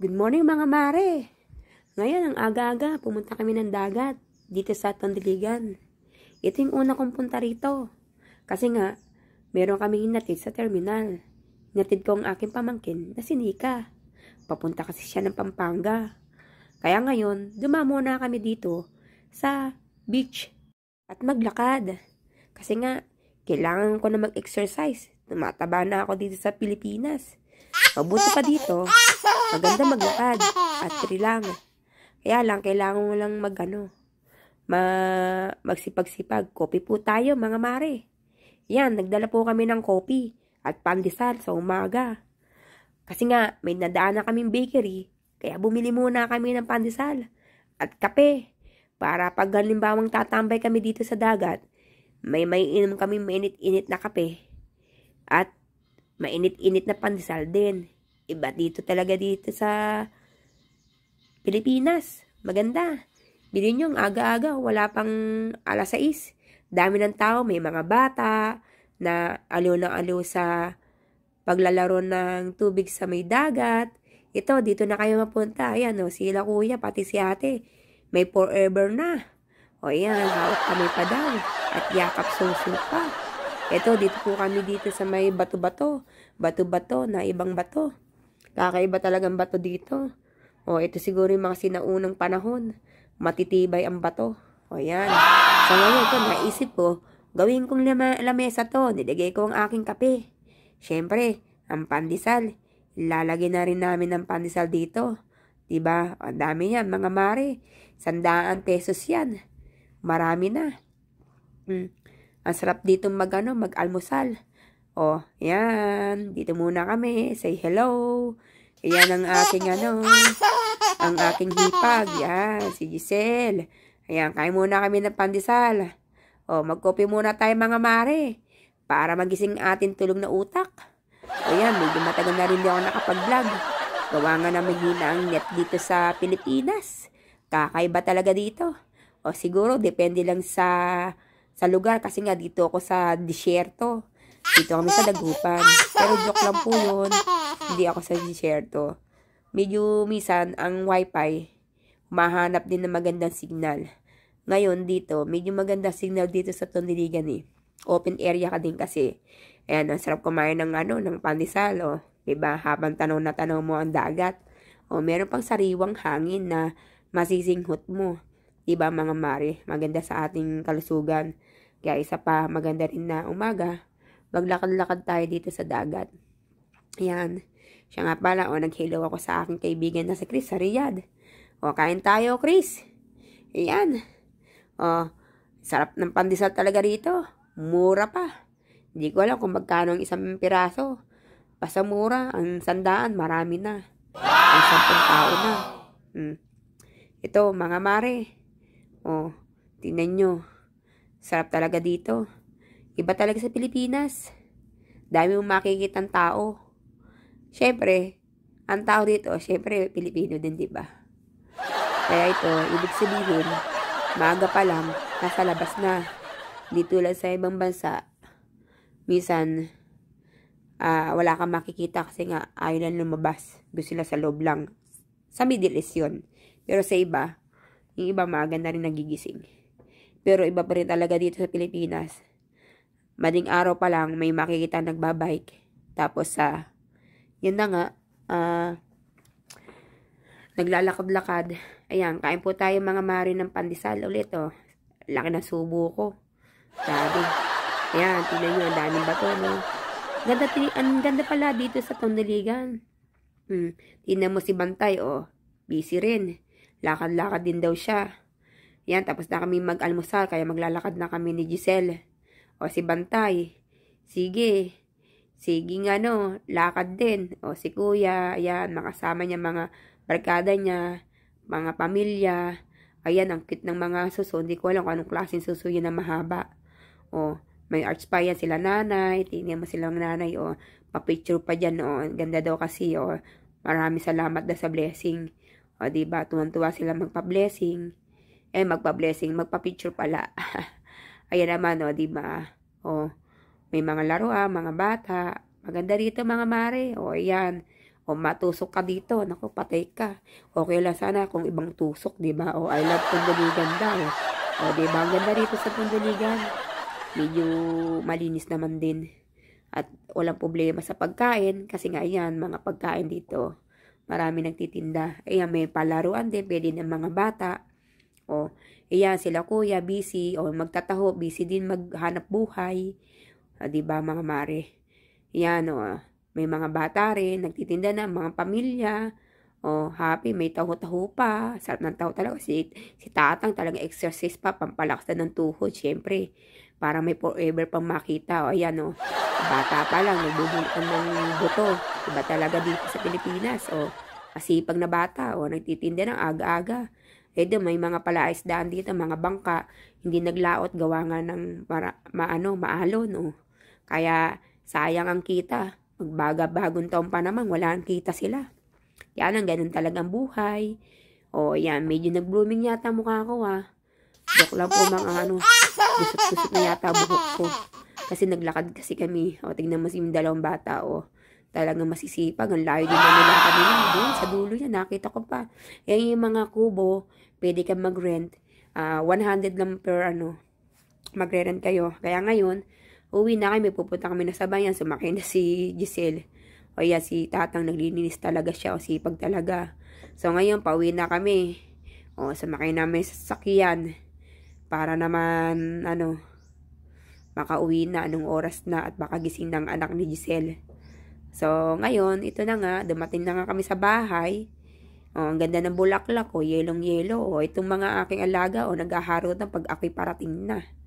Good morning mga mare! Ngayon ang aga-aga pumunta kami ng dagat dito sa Tondiligan. Ito yung una kong punta rito. Kasi nga, meron kami hinatid sa terminal. Hinatid ko ang aking pamangkin na si Nika. Papunta kasi siya ng Pampanga. Kaya ngayon, dumamo na kami dito sa beach at maglakad. Kasi nga, kailangan ko na mag-exercise. Tumataba na ako dito sa Pilipinas. Mabuti pa dito, Maganda maglakad at relax. Kaya lang, kailangan mo lang magano, ma magsipag-sipag. Kopi po tayo, mga mare. Yan, nagdala po kami ng kopi at pandesal sa umaga. Kasi nga, may nadaan na kaming bakery, kaya bumili muna kami ng pandesal at kape para pag halimbawang tatambay kami dito sa dagat, may may inom kami mainit-init na kape at mainit-init na pandesal din. Iba dito talaga dito sa Pilipinas. Maganda. Bilhin nyo aga-aga. Wala pang alas 6. Dami ng tao. May mga bata na aliw ng aliw sa paglalaro ng tubig sa may dagat. Ito, dito na kayo mapunta. Ayan, no, oh, sila kuya, pati si ate. May forever na. O ayan, hawak kami pa daw. At yakap susu pa. Ito, dito po kami dito sa may bato-bato. Bato-bato na ibang bato. Kakaiba talagang bato dito. O, ito siguro yung mga sinaunang panahon. Matitibay ang bato. O, yan. Sa so, ngayon, ito, naisip ko, gawin kong lama lamesa to. Nilagay ko ang aking kape. Siyempre, ang pandesal. Lalagay na rin namin ng pandesal dito. Diba? Ang dami yan, mga mare. Sandaan pesos yan. Marami na. Hmm. Ang sarap dito mag, ano, mag-almusal. Oh, yan. Dito muna kami. Say hello. Yan ang aking ano. Ang aking hipag. Yan. Si Giselle. Ayan. Kain muna kami ng pandesal. O, oh, magkopi muna tayo mga mare. Para magising atin tulog na utak. O yan. Medyo matagal na rin di ako nakapag-vlog. Gawa nga na mahina ang net dito sa Pilipinas. Kakaiba talaga dito. O siguro, depende lang sa sa lugar kasi nga dito ako sa disyerto. Dito kami sa dagupan. Pero joke lang po yun. Hindi ako sa disyerto. Medyo misan ang wifi, mahanap din ng magandang signal. Ngayon dito, medyo maganda signal dito sa Tondiligan eh. Open area ka din kasi. Ayan, ang sarap kumain ng ano, ng pandesal o. Oh. Diba, habang tanong na tanong mo ang dagat. O, oh, meron pang sariwang hangin na masisinghot mo. Diba mga mare, maganda sa ating kalusugan. Kaya isa pa maganda rin na umaga, maglakad-lakad tayo dito sa dagat. Ayan. Siya nga pala, o, oh, nag-hello ako sa aking kaibigan na si Chris sa Riyadh. O, oh, kain tayo, Chris. Ayan. O, oh, sarap ng pandesal talaga rito. Mura pa. Hindi ko alam kung magkano ang isang piraso. Basta mura, ang sandaan, marami na. Ang sampung tao na. Hmm. Ito, mga mare. O, tingnan nyo. Sarap talaga dito. Iba talaga sa Pilipinas. Dami mong makikita ng tao. Siyempre, ang tao dito, siyempre, Pilipino din, di ba? Kaya ito, ibig sabihin, maaga pa lang, nasa labas na. Di tulad sa ibang bansa, Misan, uh, ah, wala kang makikita kasi nga, ayaw lang lumabas. Gusto sila sa loob lang. Sa Middle East yun. Pero sa iba, yung iba maaga na rin nagigising. Pero iba pa rin talaga dito sa Pilipinas. Mading araw pa lang may makikita nagbabike. Tapos sa, uh, yun na nga, uh, naglalakad-lakad. Ayan, kain po tayo mga mari ng pandesal ulit oh. Laki na subo ko. Sabi. Ayan, tingnan nyo, ang daming bato, no? Ganda, ang ganda pala dito sa Tondaligan. Hmm, tingnan mo si Bantay, oh. Busy rin. Lakad-lakad din daw siya. Ayan, tapos na kami mag-almusal, kaya maglalakad na kami ni Giselle. O si Bantay, sige, sige nga no, lakad din. O si Kuya, ayan, makasama niya mga barkada niya, mga pamilya. Ayan, ang cute ng mga suso. Hindi ko alam kung anong klaseng suso yun na mahaba. O, may arts pa yan sila nanay. Tingnan mo silang nanay. O, papicture pa dyan. O, ganda daw kasi. O, marami salamat daw sa blessing. O, diba, tuwan-tuwa sila magpa-blessing. Eh, magpa-blessing, magpa-picture pala. Ayan naman, no, oh, di ba? O, oh, may mga laruan, ah, mga bata. Maganda rito, mga mare. O, oh, ayan. O, oh, matusok ka dito. Naku, patay ka. Okay lang sana kung ibang tusok, diba? O, oh, I love Pundaligan daw. O, oh, diba? Ang ganda rito sa Pundaligan. Medyo malinis naman din. At walang problema sa pagkain. Kasi nga, ayan, mga pagkain dito. Marami nagtitinda. Ayan, may palaruan din. Pwede ng mga bata o, iyan sila kuya, busy, o magtataho, busy din maghanap buhay. O, ah, diba mga mare? Iyan, o, may mga bata rin, nagtitinda na, mga pamilya. O, happy, may taho-taho pa. Sarap ng taho talaga. Si, si tatang talaga exercise pa, pampalaksa ng tuhod, syempre. Para may forever pang makita. O, ayan, o. Bata pa lang, nagbubulikan ng buto. Iba talaga dito sa Pilipinas. O, masipag na bata. O, nagtitinda ng aga-aga. Eh may mga palaisdaan dito, mga bangka, hindi naglaot gawa nga ng para, maano, maalon. Oh. Kaya sayang ang kita. Magbaga-bagong taon pa naman, wala ang kita sila. Yan ang ganun talagang buhay. O oh, yan, medyo nag-blooming yata mukha ko ha? Ah. Joke lang po mga ano, gusot-gusot na yata buhok ko. Kasi naglakad kasi kami. O, oh, tignan mo si yung dalawang bata, o. Oh. Talagang masisipag. Ang layo din naman ng kanila. Doon, sa dulo niya, Nakita ko pa. Eh, yung mga kubo, pwede kang mag-rent. Uh, ah, 100 lang per ano. Magre-rent kayo. Kaya ngayon, uwi na kami. Pupunta kami na sabayan. bayan. Sumakay na si Giselle. O yan, si tatang naglilinis talaga siya. O sipag talaga. So ngayon, pauwi na kami. O, sumakay namin may sakyan. Para naman, ano, makauwi na anong oras na at baka gising ng anak ni Giselle. So, ngayon, ito na nga, dumating na nga kami sa bahay. O, oh, ang ganda ng bulaklak, o, oh, yelong-yelo, o, oh, itong mga aking alaga, o, naghaharot ng pag ako'y parating na.